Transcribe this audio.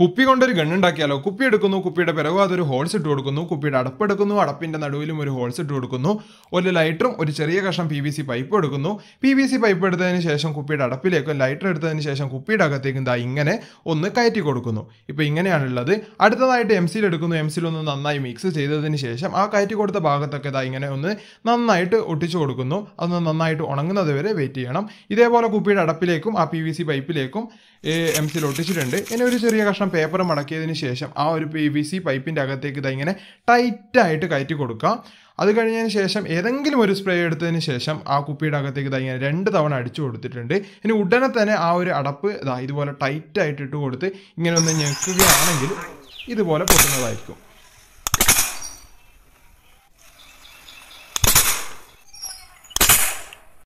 കുപ്പി കൊണ്ടൊരു ഗണ്ണുണ്ടാക്കിയാലോ കുപ്പി എടുക്കുന്നു കുപ്പിയുടെ പിറകും അതൊരു ഹോൾസ് ഇട്ട് കൊടുക്കുന്നു കുപ്പിയുടെ അടപ്പെടുക്കുന്നു അടപ്പിൻ്റെ നടുവിലും ഒരു ഹോൾസ് ഇട്ട് കൊടുക്കുന്നു ഒരു ലൈറ്ററും ഒരു ചെറിയ കഷ്ണം പി വി സി പൈപ്പ് എടുക്കുന്നു പി വി സി പൈപ്പ് എടുത്തതിന് ശേഷം കുപ്പിയുടെ അടപ്പിലേക്കും ലൈറ്റർ എടുത്തതിന് ശേഷം കുപ്പിയുടെ അകത്തേക്കും ദാ ഇങ്ങനെ ഒന്ന് കയറ്റി കൊടുക്കുന്നു ഇപ്പോൾ ഇങ്ങനെയാണുള്ളത് അടുത്തതായിട്ട് എം സിയിൽ എടുക്കുന്നു എം സിയിൽ ഒന്ന് നന്നായി മിക്സ് ചെയ്തതിന് ശേഷം ആ കയറ്റി കൊടുത്ത ഭാഗത്തൊക്കെ ദാ ഇങ്ങനെ ഒന്ന് നന്നായിട്ട് ഒട്ടിച്ചു കൊടുക്കുന്നു അതൊന്ന് നന്നായിട്ട് ഉണങ്ങുന്നത് വരെ വെയിറ്റ് ചെയ്യണം ഇതേപോലെ കുപ്പിയുടെ അടപ്പിലേക്കും ആ പി വി സി പൈപ്പിലേക്കും എം സിയിൽ ഒട്ടിച്ചിട്ടുണ്ട് ഇനി ഒരു ചെറിയ കഷ്ണം പേപ്പർ മടക്കിയതിന് ശേഷം ആ ഒരു പി വി സി പൈപ്പിൻ്റെ അകത്തേക്ക് ഇത് ഇങ്ങനെ ടൈറ്റായിട്ട് കയറ്റി കൊടുക്കുക അത് കഴിഞ്ഞതിന് ശേഷം ഏതെങ്കിലും ഒരു സ്പ്രേ എടുത്തതിന് ശേഷം ആ കുപ്പിയുടെ അകത്തേക്ക് ഇത് ഇങ്ങനെ രണ്ട് തവണ അടിച്ചു കൊടുത്തിട്ടുണ്ട് ഇനി ഉടനെ തന്നെ ആ ഒരു അടപ്പ് ഇതാ ഇതുപോലെ ടൈറ്റായിട്ട് ഇട്ട് കൊടുത്ത് ഇങ്ങനെ ഒന്ന് ഞെക്കുകയാണെങ്കിൽ ഇതുപോലെ പൊട്ടുന്നതായിരിക്കും